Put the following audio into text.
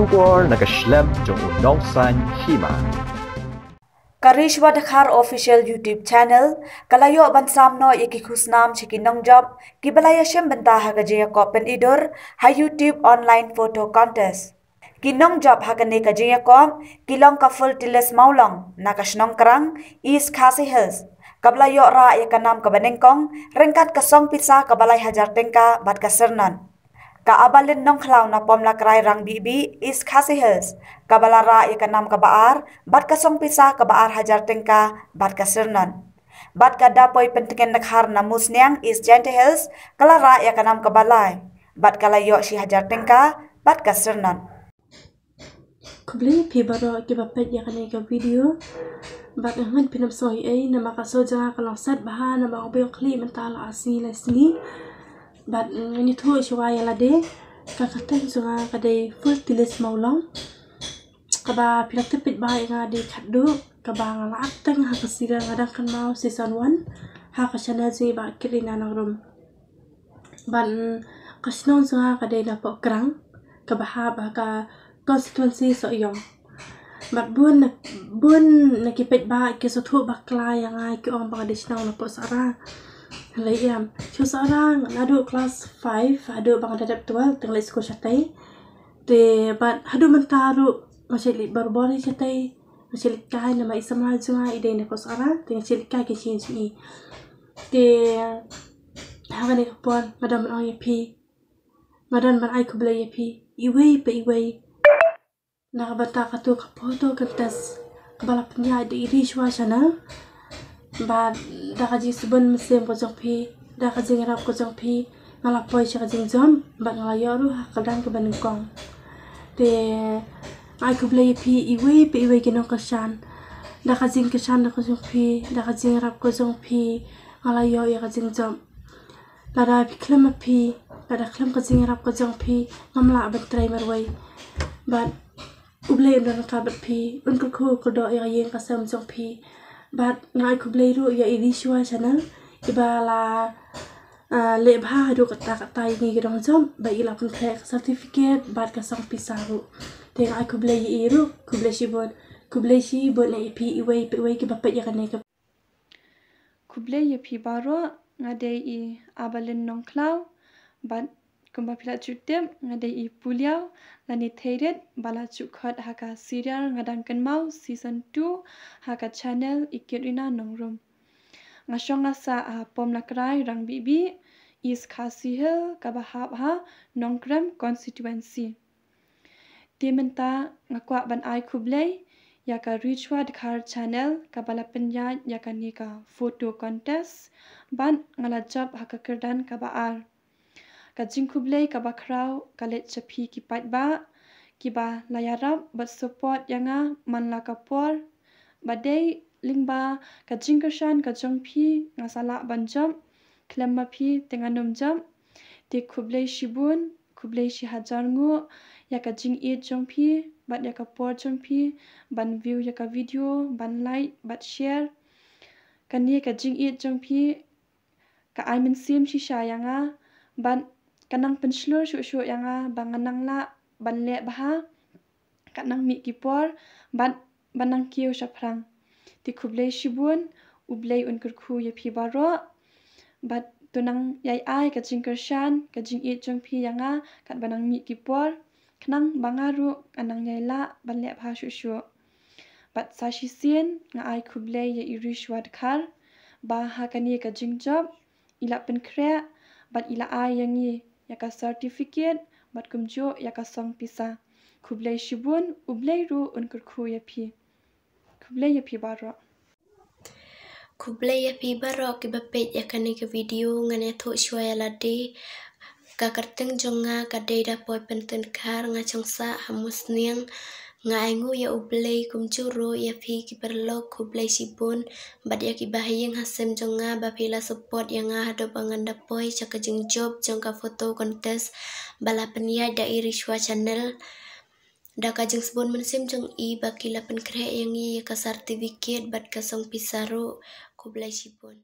kubor naga shlem jong nong san hima karishwa dakhar official youtube channel kalayo ban samno iki khusnam chiki nong job kibalaya shem banta haga je kopen idor ha youtube online photo contest ki nong job haga ne ka je ko kilong ka full tiles maulong naga shnong krang is khasi hers kabla yo ra ekanam ka banengkong rengkat ka song pizza kabalai hajar tengka bat ka sernan kaabalin nong khlaw na pom la krai rang bi bi is khasihers kabalara ekanam ka baar bat ka song pisa ka baar hajar tengka bat ka sirnan bat ka da poi pentengen nakhar na musniang is gentle hills kalara ekanam ka balai bat kala yo si hajar tengka bat ka sirnan kubli pibaro ke ba pet yakane ka video bat ngat pinam soi ei na makaso ja kalong set bahan na ba obel kli mental asin asli بعد يعني تهوي شوية لدي كاكتن سوغا كدي فول تلس مولون كبا بلا تبت باي غادي كدو كبا لعب تنغ هاكا سيرا غادا كان ماو سيسون وان هاكا شانا زي با كرينا نغرم بعد قشنون سوغا كدي نابو كران كبا هابا كا constituency so yong បាត់បួនបួននៅគេពេចបាគេសុធុបាក់ក្លាយយ៉ាងហើយគេអមបាក់ដេឆ្នោនៅពុសរា Layam. Cuma seorang nadu kelas 5, ada bang ada tual tengah lek sekolah catai. Te bat hadu mentaru macam lek barbari catai. Macam lek kai nama isam lazu ma ide ne kosara tengah cilik kai ke sini sini. Te hawa ne kapuan madam ang ye pi. Madam man ai kubla ye pi. Iwe pe iwe. Nah bata katu kapoto kertas. Kebalapnya ada iri shana. বা দেখা যায় সুবন মুসলিম কোচক ফি দেখা যায় এরাব কোচক ফি মালা পয়সা কাজে জম বা মালা ইয়ারু হাকাদান কবেন কং তে আই কুবলে ফি ইউই পে ইউই কেন কশান দেখা যায় কশান দেখা যায় ফি দেখা যায় এরাব কোচক ফি মালা ইয়ারু কাজে জম লাদা ফি ক্লাম ফি লাদা ক্লাম কাজে এরাব কোচক ফি মামলা আবেন ট্রাই মারওয়াই বা উবলে ইন্দন কাবত ফি উনকু কো কো দ ইয়া ইয়ে কাসাম জক ফি but ngai ku blei ru ya ini shua channel iba la eh, le bha ru ka ta ta ni ge dong jom ba ila kun khe certificate bad ka song pisa ru te ngai ku blei i ru ku blei shi bon ku blei shi bon le ipi i wei pe wei ke ba pa ya ka ne ka ku blei ipi ba ro ngai de i abalen nong klau but kumba pilachut dem ngade i puliao lani thairet bala chu khat haka serial ngadang kan mau season 2 haka channel ikirina nongrom ngashonga sa a ah, pom lakrai rang bi bi is khasi he kaba ha ha nongkram constituency temanta ngakwa ban ai khublei yaka richward khar channel kabala penya yaka nika photo contest ban ngala job hakakirdan kaba ar ka jingkhup lei ka bakhrau ka let chaphi ki paitba ki ba layarab but support yanga manla ka por ba dei lingba ka jingkashan ka jongphi ngasala banjam khlemma phi tenganum jam ti khublei shibun khublei shi hajar ngo ya ka jing e jongphi but ya ka por jongphi ban view ya ka video ban like but share kan ye ka jing e jongphi ka i mean sim shi sha yanga ban kanang penslur syuk syuk yang ah banganang la ban le bah ah. kanang mi kipor ban banang kio syaprang ti kuble shibun uble unkur ku ye pi baro bat tunang yai ai ka jing ker shan ka jing i chung pi yang ah kan banang mi kipor kanang bangaru kanang yai la ban le bah syuk syuk bat sa shi sien nga ai kuble ye irish wad kar ba ha kan ye ka jing job ila pen kre bat ila ai yang ye yaka certificate bat kumjo yaka song pisa kublai shibun ublai ru unkur khu yapi kublai yapi baro kublai yapi baro ki bape yaka ni ke video ngane ya tho shwa ya ladi ka karteng jonga ka deida poi penten kar ngachang sa hamus niang ngaingu ya ublei kum curu ya fi ki perlok ku blei si bun bat ya ki bahiyang hasem jonga ba pila support yang ngah do bangan da poi cak jeng job jong ka foto kontes bala penia ya da iri shua channel da ka jeng sebon mensim jong i ba kila pen kre yang i ya ka sertifikat bat kasong pisaru ku blei si bun